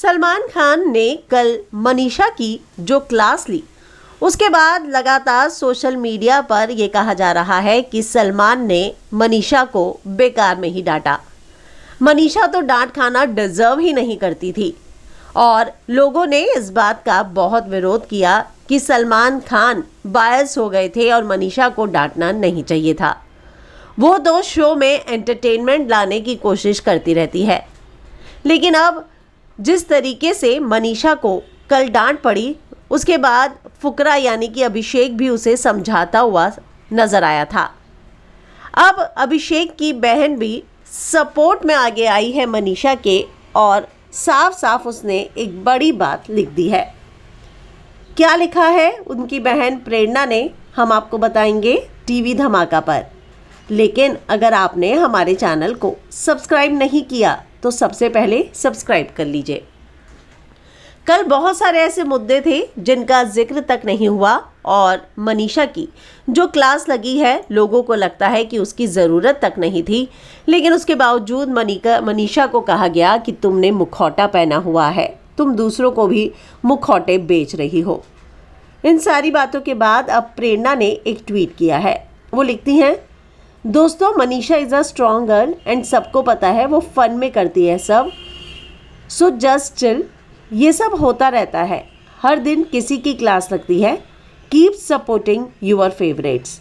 सलमान खान ने कल मनीषा की जो क्लास ली उसके बाद लगातार सोशल मीडिया पर यह कहा जा रहा है कि सलमान ने मनीषा को बेकार में ही डांटा मनीषा तो डांट खाना डिजर्व ही नहीं करती थी और लोगों ने इस बात का बहुत विरोध किया कि सलमान खान बायस हो गए थे और मनीषा को डांटना नहीं चाहिए था वो तो शो में एंटरटेनमेंट लाने की कोशिश करती रहती है लेकिन अब जिस तरीके से मनीषा को कल डांट पड़ी उसके बाद फुकरा यानी कि अभिषेक भी उसे समझाता हुआ नज़र आया था अब अभिषेक की बहन भी सपोर्ट में आगे आई है मनीषा के और साफ साफ उसने एक बड़ी बात लिख दी है क्या लिखा है उनकी बहन प्रेरणा ने हम आपको बताएंगे टीवी धमाका पर लेकिन अगर आपने हमारे चैनल को सब्सक्राइब नहीं किया तो सबसे पहले सब्सक्राइब कर लीजिए कल बहुत सारे ऐसे मुद्दे थे जिनका जिक्र तक नहीं हुआ और मनीषा की जो क्लास लगी है लोगों को लगता है कि उसकी ज़रूरत तक नहीं थी लेकिन उसके बावजूद मनीका मनीषा को कहा गया कि तुमने मुखौटा पहना हुआ है तुम दूसरों को भी मुखौटे बेच रही हो इन सारी बातों के बाद अब प्रेरणा ने एक ट्वीट किया है वो लिखती हैं दोस्तों Manisha is a strong girl and सबको पता है वो फन में करती है सब सो जस्ट चिल ये सब होता रहता है हर दिन किसी की क्लास लगती है कीप सपोर्टिंग यूर फेवरेट्स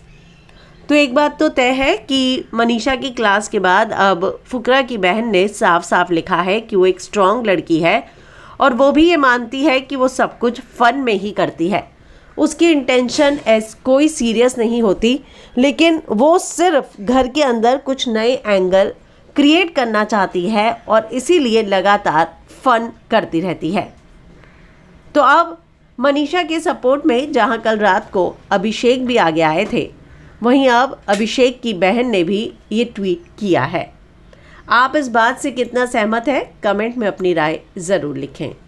तो एक बात तो तय है कि मनीषा की क्लास के बाद अब फुकरा की बहन ने साफ साफ लिखा है कि वो एक स्ट्रॉन्ग लड़की है और वो भी ये मानती है कि वो सब कुछ फ़न में ही करती है उसकी इंटेंशन एस कोई सीरियस नहीं होती लेकिन वो सिर्फ घर के अंदर कुछ नए एंगल क्रिएट करना चाहती है और इसीलिए लगातार फन करती रहती है तो अब मनीषा के सपोर्ट में जहां कल रात को अभिषेक भी आगे आए थे वहीं अब अभिषेक की बहन ने भी ये ट्वीट किया है आप इस बात से कितना सहमत हैं कमेंट में अपनी राय ज़रूर लिखें